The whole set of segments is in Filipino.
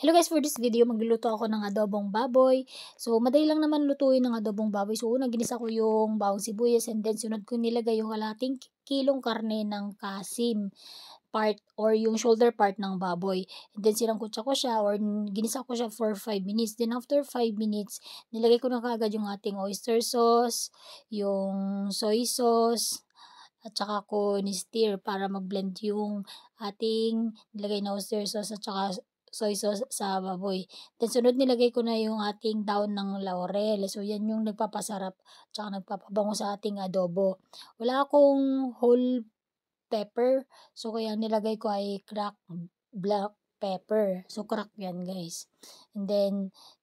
Hello guys, for this video, magluluto ako ng adobong baboy. So, madali lang naman lutuin ng adobong baboy. So, una, ginisa ko yung bawang sibuyas and then sunod ko nilagay yung kalating kilong karne ng kasim part or yung shoulder part ng baboy. And then, sinangkutsa ko siya or ginisa ko siya for 5 minutes. Then, after 5 minutes, nilagay ko na kaagad yung ating oyster sauce, yung soy sauce, at saka ko ni-stir para mag-blend yung ating nilagay na oyster sauce at saka soy sauce sa baboy. Then sunod nilagay ko na yung ating daon ng laurel. So yan yung nagpapasarap tsaka nagpapabango sa ating adobo. Wala akong whole pepper. So kaya nilagay ko ay crack black pepper. So crack yan guys. And then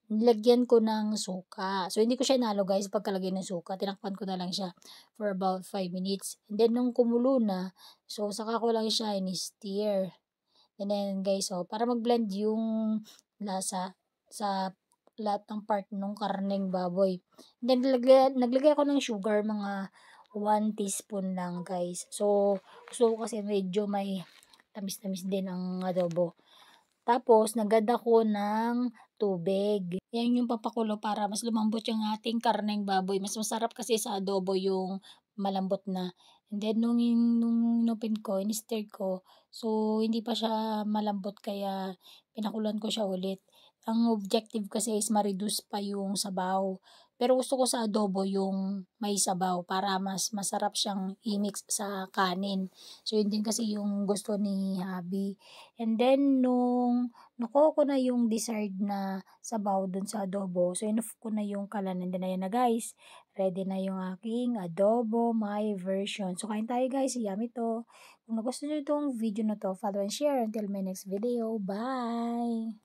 nilagyan ko ng suka. So, hindi ko siya nalo guys pagkalagay ng suka. Tinakpan ko na lang siya for about 5 minutes. And then, nung kumulo na, so, saka ko lang siya in-steer. And then guys, oh, para mag-blend yung lasa sa lahat ng part ng karneng baboy. And then naglagay, naglagay ako ng sugar mga 1 teaspoon lang guys. So, gusto ko kasi medyo may tamis-tamis din ang adobo. Tapos, nagad ko ng tubig. Yan yung papakulo para mas lumambot yung ating karneng baboy. Mas masarap kasi sa adobo yung malambot na. And then, nung, in, nung inopen ko, inister ko, so, hindi pa siya malambot, kaya pinakulan ko siya ulit. Ang objective kasi is ma-reduce pa yung sabaw. Pero gusto ko sa adobo yung may sabaw para mas masarap siyang i-mix sa kanin. So, yun din kasi yung gusto ni Habi. And then, nung nakuha ko na yung desired na sabaw dun sa adobo, so enough ko na yung kalan. din na yan na guys. Ready na yung aking adobo my version. So, kain tayo guys. Yummy to. Kung nagustuhan nyo itong video na to, follow and share. Until my next video. Bye!